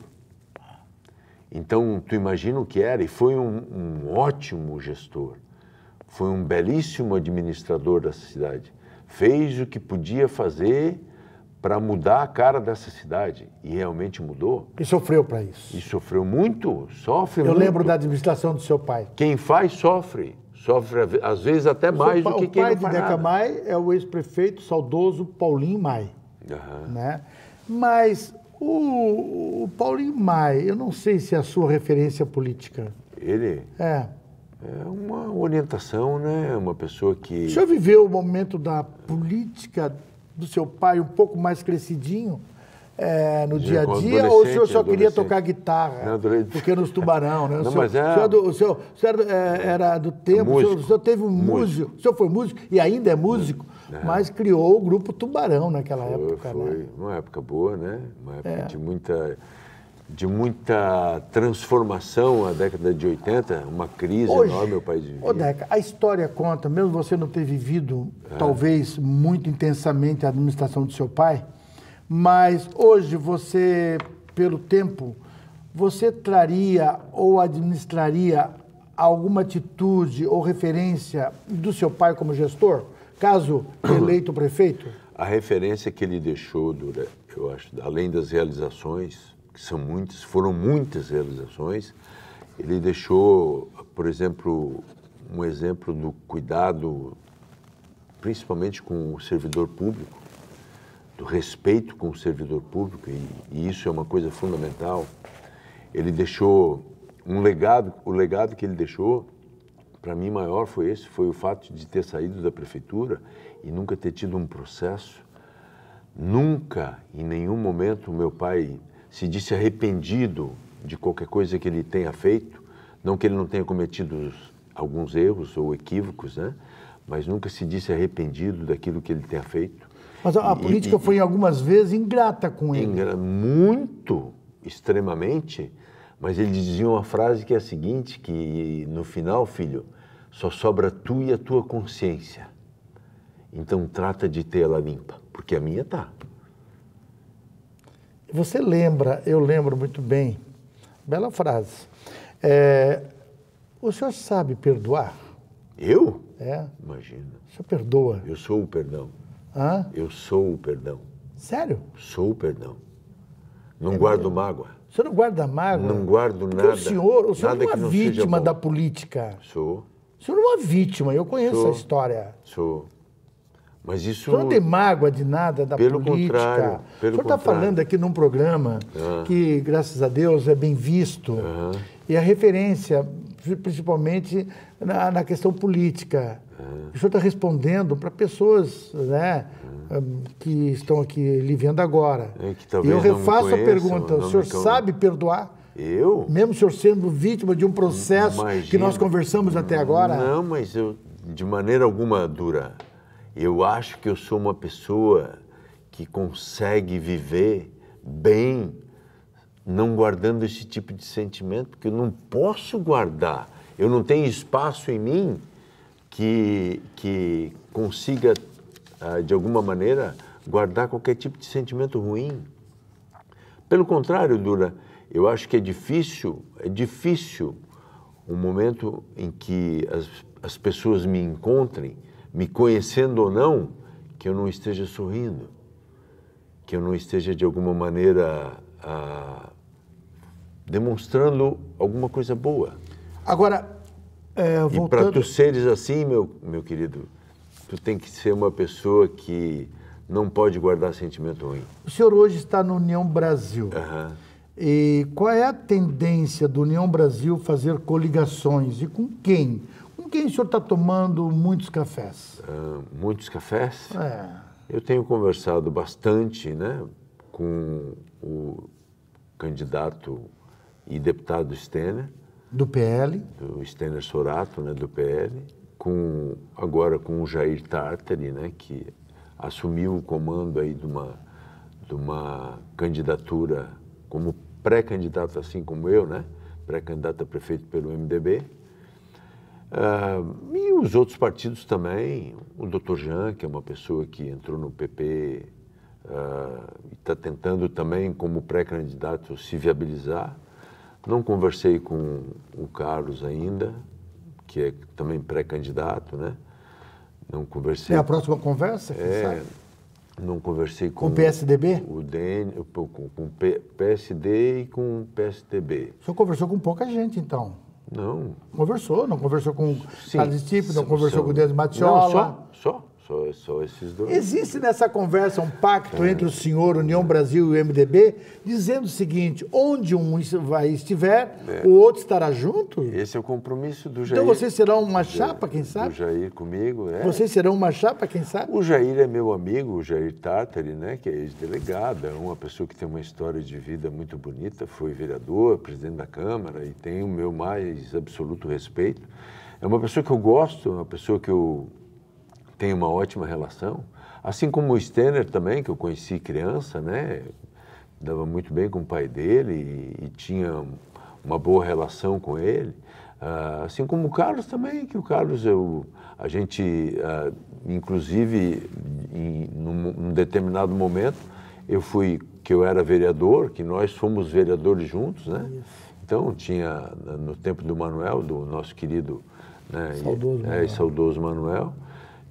Então, tu imagina o que era, e foi um, um ótimo gestor, foi um belíssimo administrador dessa cidade. Fez o que podia fazer para mudar a cara dessa cidade, e realmente mudou. E sofreu para isso. E sofreu muito, sofre Eu muito. Eu lembro da administração do seu pai. Quem faz, sofre sofre às vezes até mais do que quem faz. O pai de Deca Mai é o ex-prefeito saudoso Paulinho Mai, uhum. né? Mas o, o Paulinho Maia, eu não sei se é a sua referência política. Ele? É. É uma orientação, né? É uma pessoa que. O senhor viveu o momento da política do seu pai um pouco mais crescidinho? É, no dia a dia ou o senhor só queria tocar guitarra? Não, porque nos tubarão, né? <laughs> O não, senhor, mas é... senhor o senhor, o senhor era do é tempo, músico, o, senhor, o senhor teve um músico. músico, o senhor foi músico e ainda é músico. É. Mas criou o grupo Tubarão naquela foi, época. Né? Foi né? uma época boa, né? Uma época é. de muita de muita transformação a década de 80, uma crise Hoje, enorme o país vivia. Odeca, a história conta, mesmo você não ter vivido, é. talvez, muito intensamente a administração do seu pai, mas hoje você, pelo tempo, você traria ou administraria alguma atitude ou referência do seu pai como gestor? caso eleito prefeito? A referência que ele deixou, Dura, eu acho, além das realizações, que são muitas, foram muitas realizações, ele deixou, por exemplo, um exemplo do cuidado, principalmente com o servidor público, do respeito com o servidor público, e, e isso é uma coisa fundamental. Ele deixou um legado, o legado que ele deixou para mim maior foi esse, foi o fato de ter saído da prefeitura e nunca ter tido um processo. Nunca, em nenhum momento, meu pai se disse arrependido de qualquer coisa que ele tenha feito, não que ele não tenha cometido alguns erros ou equívocos, né? Mas nunca se disse arrependido daquilo que ele tenha feito. Mas a, e, política e, foi algumas vezes ingrata com ele. Muito, extremamente. Mas ele dizia uma frase que é a seguinte, que no final, filho, só sobra tu e a tua consciência. Então trata de ter ela limpa, porque a minha tá. Você lembra, eu lembro muito bem, bela frase. É, o senhor sabe perdoar? Eu? É. Imagina. O senhor perdoa? Eu sou o perdão. Hã? Eu sou o perdão. Sério? Sou o perdão. Não é guardo mesmo? mágoa. O senhor não guarda mágoa? Não guardo Porque nada. O senhor, o senhor nada é uma vítima da política. Sou. O senhor é uma vítima, eu conheço sou, a história. Sou. Mas isso. O senhor não tem mágoa de nada da pelo política. Contrário, pelo o senhor está falando aqui num programa ah. que, graças a Deus, é bem visto. E a referência, principalmente na, na questão política. Ah. O senhor está respondendo para pessoas né, ah. hum, que estão aqui lhe vendo agora. É, e eu refaço a pergunta: o senhor sabe perdoar? Eu? Mesmo o senhor sendo vítima de um processo Imagina. que nós conversamos até agora? Não, mas eu, de maneira alguma, Dura, eu acho que eu sou uma pessoa que consegue viver bem não guardando esse tipo de sentimento, porque eu não posso guardar. Eu não tenho espaço em mim que, que consiga, ah, de alguma maneira, guardar qualquer tipo de sentimento ruim. Pelo contrário, Dura, eu acho que é difícil, é difícil um momento em que as, as pessoas me encontrem, me conhecendo ou não, que eu não esteja sorrindo, que eu não esteja de alguma maneira ah, demonstrando alguma coisa boa. Agora, é, voltando... E para tu seres assim, meu, meu querido, tu tem que ser uma pessoa que não pode guardar sentimento ruim. O senhor hoje está na União Brasil. Uhum. E qual é a tendência do União Brasil fazer coligações e com quem? Com quem o senhor está tomando muitos cafés? Uh, muitos cafés? É. Eu tenho conversado bastante né, com o candidato e deputado Stener. Do PL. Do Stener Sorato, né, do PL. Com, agora com o Jair Tartari, né, que assumiu o comando aí de uma, de uma candidatura como pré-candidato assim como eu, né? Pré-candidato a prefeito pelo MDB. Uh, ah, e os outros partidos também, o doutor Jean, que é uma pessoa que entrou no PP uh, ah, e está tentando também, como pré-candidato, se viabilizar. Não conversei com o Carlos ainda, que é também pré-candidato, né? Não conversei. É a próxima conversa? É, sabe? Não conversei com, com o PSDB? O DN, com, com o PSD e com o PSDB. O senhor conversou com pouca gente, então? Não. Conversou, não conversou com vários Carlos tipo, não conversou são... com o Denis Mattiola? Não, só, só. Só, só esses dois. Existe nessa conversa um pacto é. entre o senhor, União Brasil e o MDB, dizendo o seguinte: onde um vai estiver, é. o outro estará junto? Esse é o compromisso do então Jair. Então vocês serão uma chapa, quem sabe? O Jair comigo, é. Vocês serão uma chapa, quem sabe? O Jair é meu amigo, o Jair Tartari, né, que é ex-delegado, é uma pessoa que tem uma história de vida muito bonita, foi vereador, presidente da Câmara e tem o meu mais absoluto respeito. É uma pessoa que eu gosto, é uma pessoa que eu tem uma ótima relação. Assim como o Stenner também, que eu conheci criança, né? Dava muito bem com o pai dele e, e tinha uma boa relação com ele. Uh, assim como o Carlos também, que o Carlos, eu, a gente, uh, inclusive, em num, num, determinado momento, eu fui, que eu era vereador, que nós fomos vereadores juntos, né? Isso. Então, tinha, no tempo do Manuel, do nosso querido... Né, saudoso, e, é, Manuel. É, saudoso Manuel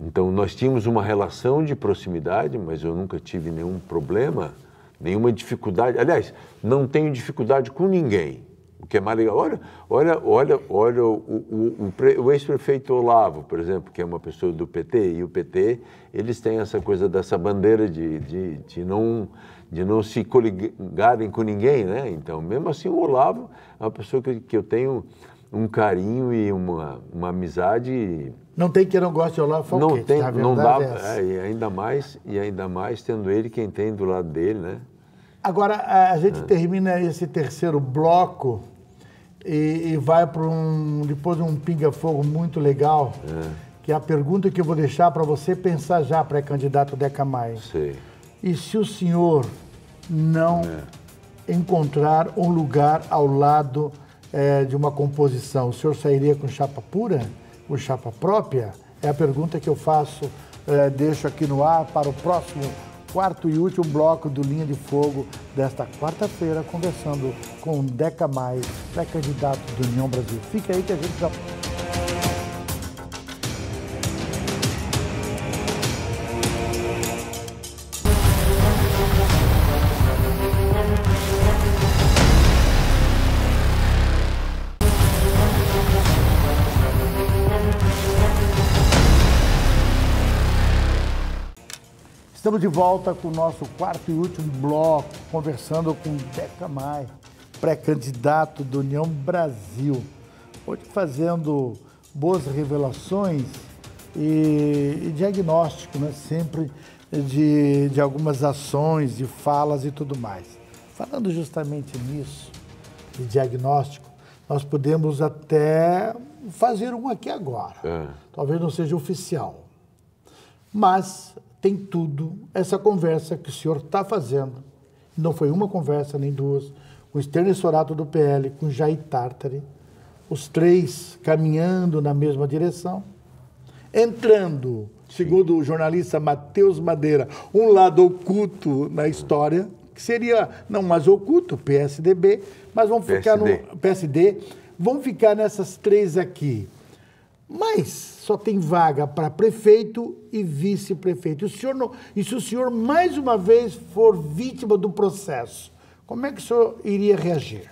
então nós tínhamos uma relação de proximidade, mas eu nunca tive nenhum problema, nenhuma dificuldade. Aliás, não tenho dificuldade com ninguém. O que é mais legal. Olha, olha, olha, olha o, o, o, o ex-prefeito Olavo, por exemplo, que é uma pessoa do PT, e o PT, eles têm essa coisa dessa bandeira de, de, de não, de não se coligarem com ninguém, né? Então, mesmo assim, o Olavo é uma pessoa que, que eu tenho um carinho e uma, uma amizade. Não tem que não goste de Olavo Não tem, não dá, é é, ainda mais e ainda mais tendo ele quem tem do lado dele, né? Agora a gente é. termina esse terceiro bloco e, e vai para um depois um pinga fogo muito legal. É. Que é a pergunta que eu vou deixar para você pensar já, pré-candidato Deca Maia. Sei. E se o senhor não é. encontrar um lugar ao lado é, de uma composição, o senhor sairia com chapa pura, com chapa própria? É a pergunta que eu faço, é, deixo aqui no ar para o próximo quarto e último bloco do Linha de Fogo desta quarta-feira, conversando com o Deca Mais, pré-candidato do União Brasil. Fica aí que a gente já Estamos de volta com o nosso quarto e último bloco, conversando com Deca Mai, pré-candidato do União Brasil. Hoje fazendo boas revelações e, e diagnóstico, né? Sempre de, de algumas ações, de falas e tudo mais. Falando justamente nisso, de diagnóstico, nós podemos até fazer um aqui agora. É. Talvez não seja oficial. Mas tem tudo. Essa conversa que o senhor está fazendo, não foi uma conversa nem duas, com Sterner Sorato do PL, com Jair Tartari, os três caminhando na mesma direção, entrando, segundo o jornalista Matheus Madeira, um lado oculto na história, que seria não mais oculto, PSDB, mas vão ficar no PSD, vão ficar nessas três aqui. Mas só tem vaga para prefeito e vice-prefeito. E se o senhor, mais uma vez, for vítima do processo, como é que o senhor iria reagir?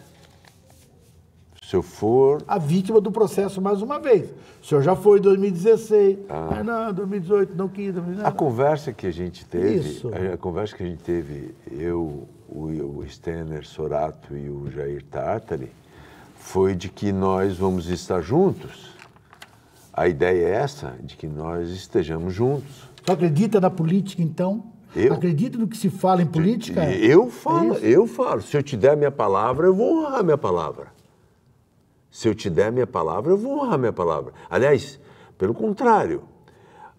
Se eu for. A vítima do processo, mais uma vez. O senhor já foi em 2016, ah. não, 2018, não quis. A conversa que a gente teve. Isso. A, conversa que a gente teve, eu, o, o Stener Sorato e o Jair Tartari, foi de que nós vamos estar juntos a ideia é essa, de que nós estejamos juntos. Tu acredita na política, então? Eu? Acredita no que se fala em política? Eu é falo, é eu falo. Se eu te der a minha palavra, eu vou honrar a minha palavra. Se eu te der a minha palavra, eu vou honrar a minha palavra. Aliás, pelo contrário,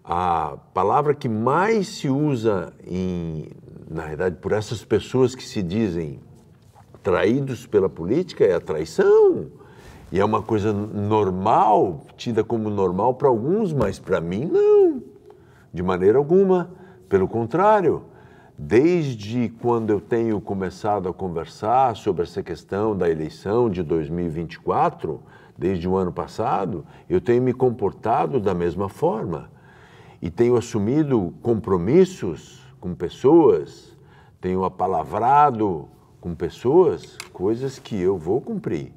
a palavra que mais se usa em, na verdade, por essas pessoas que se dizem traídos pela política é a traição. E é uma coisa normal, tida como normal para alguns, mas para mim não, de maneira alguma. Pelo contrário, desde quando eu tenho começado a conversar sobre essa questão da eleição de 2024, desde o ano passado, eu tenho me comportado da mesma forma e tenho assumido compromissos com pessoas, tenho apalavrado com pessoas coisas que eu vou cumprir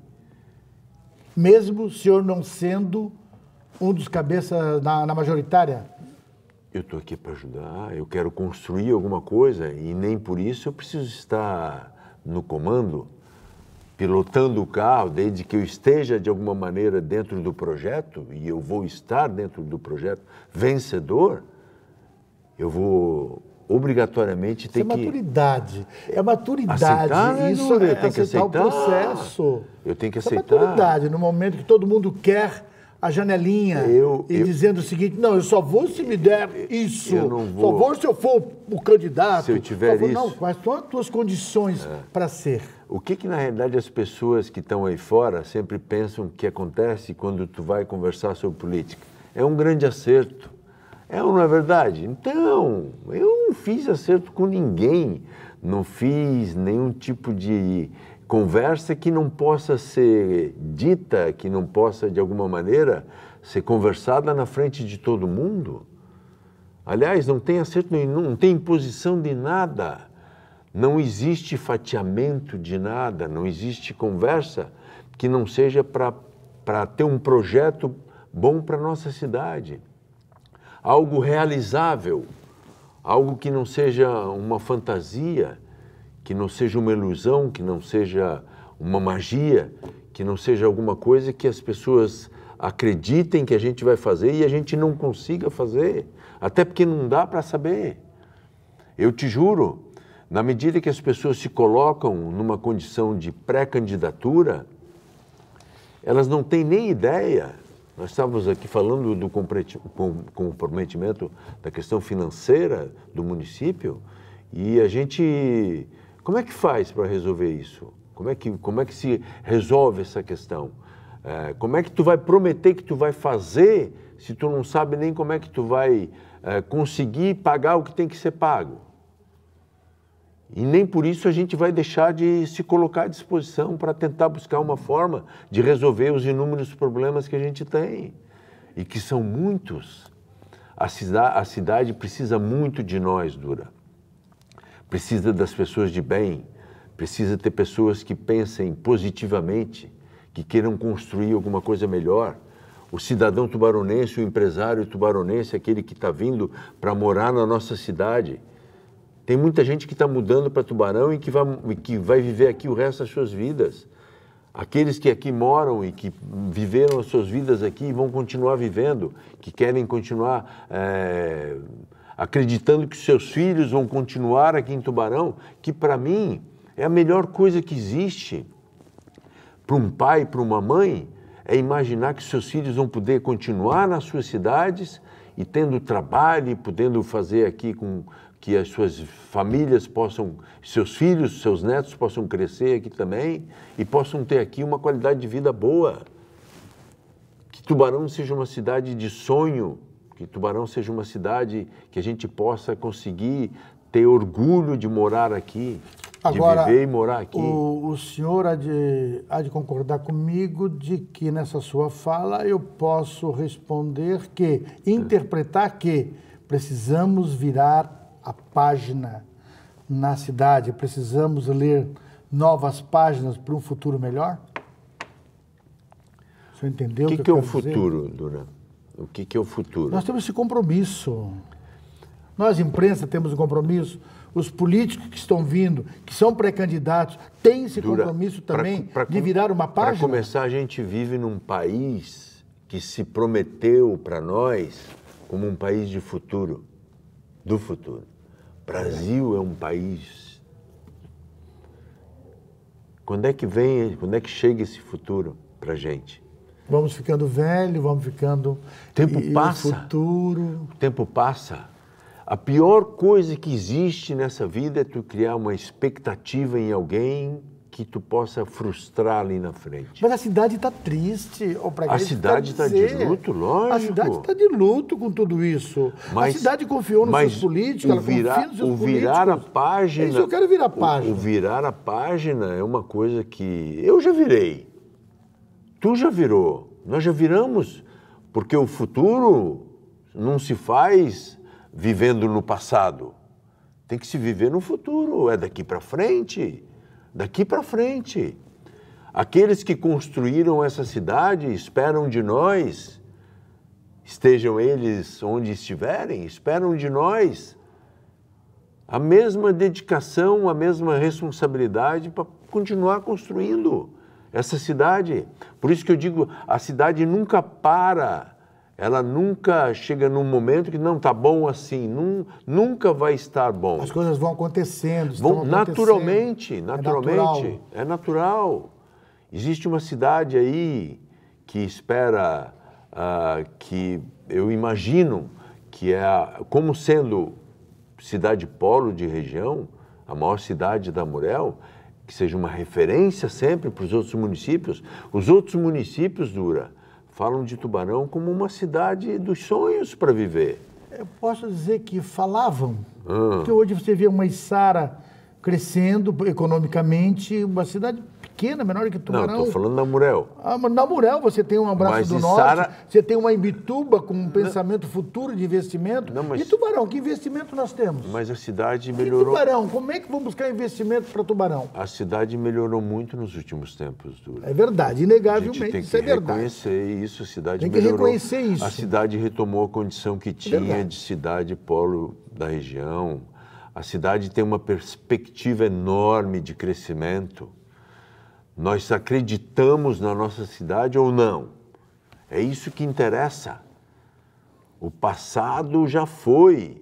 mesmo o senhor não sendo um dos cabeças na, na majoritária? Eu estou aqui para ajudar, eu quero construir alguma coisa e nem por isso eu preciso estar no comando, pilotando o carro, desde que eu esteja de alguma maneira dentro do projeto, e eu vou estar dentro do projeto vencedor, eu vou obrigatoriamente tem Isso é que. Maturidade. É maturidade. Aceitar, né, Isso é, tem que aceitar, o processo. Eu tenho que é aceitar. É maturidade. No momento que todo mundo quer a janelinha eu, e eu, dizendo o seguinte: não, eu só vou se me der isso. Eu não vou. Só vou se eu for o candidato. Se eu tiver vou, isso. Não, quais são as tuas condições é. para ser? O que, que, na realidade, as pessoas que estão aí fora sempre pensam que acontece quando tu vai conversar sobre política? É um grande acerto. É ou não é verdade? Então, eu não fiz acerto com ninguém, não fiz nenhum tipo de conversa que não possa ser dita, que não possa, de alguma maneira, ser conversada na frente de todo mundo. Aliás, não tem acerto nenhum, não tem imposição de nada, não existe fatiamento de nada, não existe conversa que não seja para ter um projeto bom para a nossa cidade algo realizável, algo que não seja uma fantasia, que não seja uma ilusão, que não seja uma magia, que não seja alguma coisa que as pessoas acreditem que a gente vai fazer e a gente não consiga fazer, até porque não dá para saber. Eu te juro, na medida que as pessoas se colocam numa condição de pré-candidatura, elas não têm nem ideia nós estávamos aqui falando do comprometimento da questão financeira do município e a gente. Como é que faz para resolver isso? Como é que, como é que se resolve essa questão? É, como é que tu vai prometer que tu vai fazer se tu não sabe nem como é que tu vai é, conseguir pagar o que tem que ser pago? E nem por isso a gente vai deixar de se colocar à disposição para tentar buscar uma forma de resolver os inúmeros problemas que a gente tem e que são muitos. A, cida a cidade precisa muito de nós, Dura. Precisa das pessoas de bem, precisa ter pessoas que pensem positivamente, que queiram construir alguma coisa melhor. O cidadão tubaronense, o empresário tubaronense, aquele que está vindo para morar na nossa cidade, tem muita gente que está mudando para Tubarão e que, vai, que vai viver aqui o resto das suas vidas. Aqueles que aqui moram e que viveram as suas vidas aqui e vão continuar vivendo, que querem continuar é, acreditando que seus filhos vão continuar aqui em Tubarão, que para mim é a melhor coisa que existe para um pai, para uma mãe, é imaginar que seus filhos vão poder continuar nas suas cidades e tendo trabalho e podendo fazer aqui com, que as suas famílias possam, seus filhos, seus netos possam crescer aqui também e possam ter aqui uma qualidade de vida boa. Que Tubarão seja uma cidade de sonho, que Tubarão seja uma cidade que a gente possa conseguir ter orgulho de morar aqui, Agora, de viver e morar aqui. O, o senhor há de, há de concordar comigo de que nessa sua fala eu posso responder que, interpretar que precisamos virar a página na cidade? Precisamos ler novas páginas para um futuro melhor? O senhor entendeu o que, que, que é o futuro, dizer? O que, que é o futuro? Nós temos esse compromisso. Nós, imprensa, temos um compromisso. Os políticos que estão vindo, que são pré-candidatos, têm esse Dura, compromisso também pra, pra, de virar uma página? Para começar, a gente vive num país que se prometeu para nós como um país de futuro, do futuro. Brasil é um país. Quando é que vem, quando é que chega esse futuro pra gente? Vamos ficando velho, vamos ficando. Tempo e, passa. O futuro. O tempo passa. A pior coisa que existe nessa vida é tu criar uma expectativa em alguém que tu possa frustrar ali na frente. Mas a cidade está triste. Ou tá a cidade está de luto, lógico. A cidade está de luto com tudo isso. Mas, a cidade confiou nos seus políticos, ela virar, confia nos seus o virar políticos. a página... É isso eu quero virar a página. O, o virar a página é uma coisa que eu já virei. Tu já virou. Nós já viramos. Porque o futuro não se faz vivendo no passado. Tem que se viver no futuro, é daqui para frente daqui para frente. Aqueles que construíram essa cidade esperam de nós, estejam eles onde estiverem, esperam de nós a mesma dedicação, a mesma responsabilidade para continuar construindo essa cidade. Por isso que eu digo, a cidade nunca para ela nunca chega num momento que não está bom assim, num, nunca vai estar bom. As coisas vão acontecendo, vão acontecendo. naturalmente, é naturalmente, é natural. é natural. Existe uma cidade aí que espera, uh, que eu imagino que é como sendo cidade polo de região, a maior cidade da Murel, que seja uma referência sempre para os outros municípios. Os outros municípios, Dura, falam de Tubarão como uma cidade dos sonhos para viver. Eu posso dizer que falavam, ah. porque hoje você vê uma Içara crescendo economicamente, uma cidade pequena, menor que Tubarão. Não, estou falando na Murel. Ah, na Murel você tem um abraço mas do norte, Sara... você tem uma Imbituba com um não. pensamento futuro de investimento. Não, mas... E Tubarão, que investimento nós temos? Mas a cidade melhorou. E Tubarão, como é que vamos buscar investimento para Tubarão? A cidade melhorou muito nos últimos tempos, Dura. É verdade, inegavelmente, é verdade. tem que reconhecer isso, a cidade tem melhorou. Tem que reconhecer isso. A cidade retomou a condição que é tinha de cidade polo da região. A cidade tem uma perspectiva enorme de crescimento. Nós acreditamos na nossa cidade ou não? É isso que interessa. O passado já foi.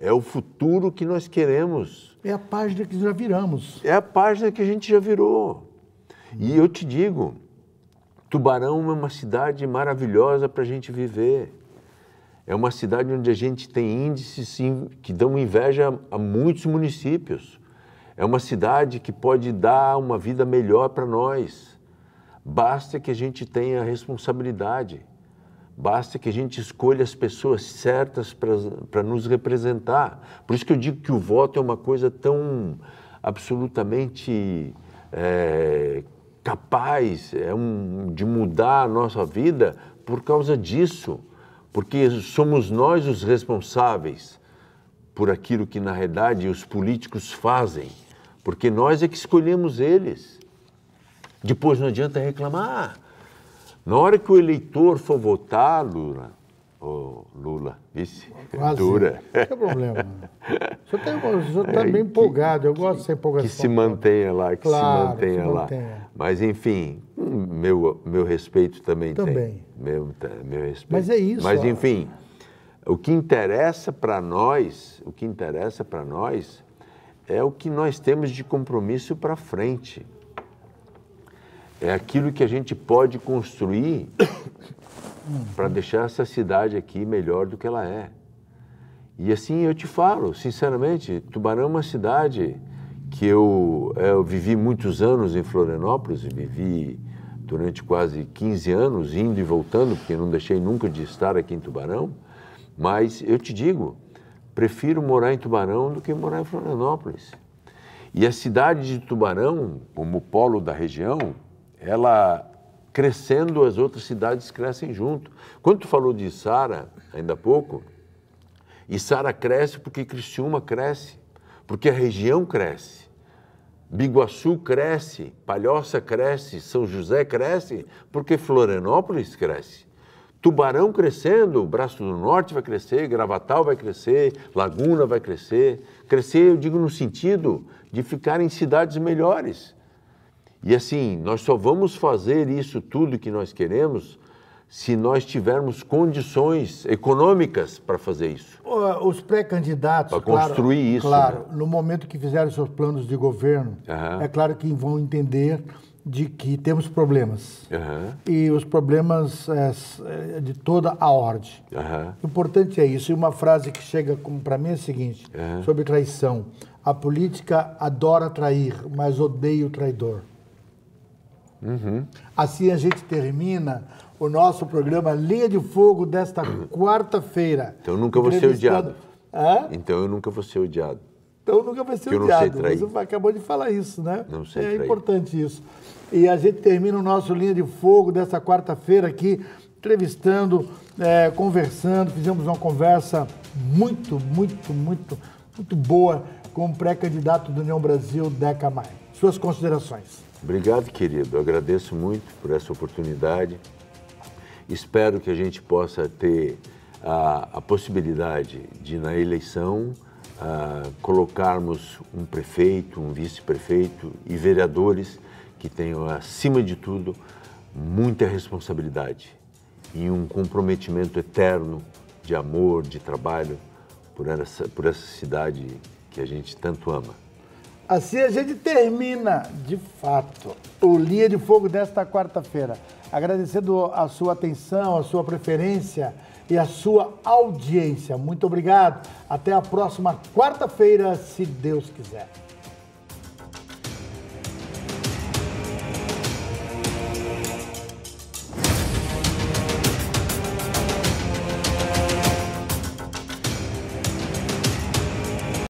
É o futuro que nós queremos. É a página que já viramos. É a página que a gente já virou. E eu te digo, Tubarão é uma cidade maravilhosa para a gente viver. É uma cidade onde a gente tem índices que dão inveja a muitos municípios. É uma cidade que pode dar uma vida melhor para nós. Basta que a gente tenha responsabilidade. Basta que a gente escolha as pessoas certas para nos representar. Por isso que eu digo que o voto é uma coisa tão absolutamente é, capaz é um, de mudar a nossa vida por causa disso. Porque somos nós os responsáveis por aquilo que, na realidade, os políticos fazem porque nós é que escolhemos eles. Depois não adianta reclamar. Na hora que o eleitor for votar, Lula, oh, Lula, vice, Quase. dura. Não tem problema. O senhor está é, bem empolgado, eu gosto dessa empolgação. Que se mantenha lá, que claro, se mantenha que lá. Mas, enfim, meu, meu respeito também, também. tem. Meu, tá, meu respeito. Mas é isso. Mas, ó. enfim, o que interessa para nós, o que interessa para nós é o que nós temos de compromisso para frente. É aquilo que a gente pode construir <coughs> para deixar essa cidade aqui melhor do que ela é. E assim eu te falo, sinceramente, Tubarão é uma cidade que eu, é, eu vivi muitos anos em Florianópolis, vivi durante quase 15 anos, indo e voltando, porque não deixei nunca de estar aqui em Tubarão. Mas eu te digo, prefiro morar em Tubarão do que morar em Florianópolis. E a cidade de Tubarão, como polo da região, ela crescendo, as outras cidades crescem junto. Quando tu falou de Sara, ainda há pouco, e Sara cresce porque Criciúma cresce, porque a região cresce. Biguaçu cresce, Palhoça cresce, São José cresce, porque Florianópolis cresce. Tubarão crescendo, Braço do Norte vai crescer, Gravatal vai crescer, Laguna vai crescer. Crescer, eu digo, no sentido de ficar em cidades melhores. E assim, nós só vamos fazer isso tudo que nós queremos se nós tivermos condições econômicas para fazer isso. Os pré-candidatos, para claro, construir isso, claro, né? no momento que fizeram seus planos de governo, uhum. é claro que vão entender de que temos problemas. Uhum. E os problemas é, é, de toda a ordem. Uhum. O importante é isso. E uma frase que chega para mim é a seguinte, uhum. sobre traição. A política adora trair, mas odeia o traidor. Uhum. Assim a gente termina o nosso programa Linha de Fogo desta <clears throat> quarta-feira. Então eu nunca vou ser odiado. Hã? Então eu nunca vou ser odiado. Então nunca vai ser que odiado. Mas acabou de falar isso, né? Não sei é trair. importante isso. E a gente termina o nosso Linha de Fogo dessa quarta-feira aqui, entrevistando, é, conversando. Fizemos uma conversa muito, muito, muito, muito boa com o pré-candidato do União Brasil, Deca Maia. Suas considerações. Obrigado, querido. Eu agradeço muito por essa oportunidade. Espero que a gente possa ter a, a possibilidade de, na eleição, colocarmos um prefeito, um vice-prefeito e vereadores que tenham, acima de tudo, muita responsabilidade e um comprometimento eterno de amor, de trabalho por essa, por essa cidade que a gente tanto ama. Assim a gente termina, de fato, o Linha de Fogo desta quarta-feira. Agradecendo a sua atenção, a sua preferência e a sua audiência. Muito obrigado. Até a próxima quarta-feira, se Deus quiser.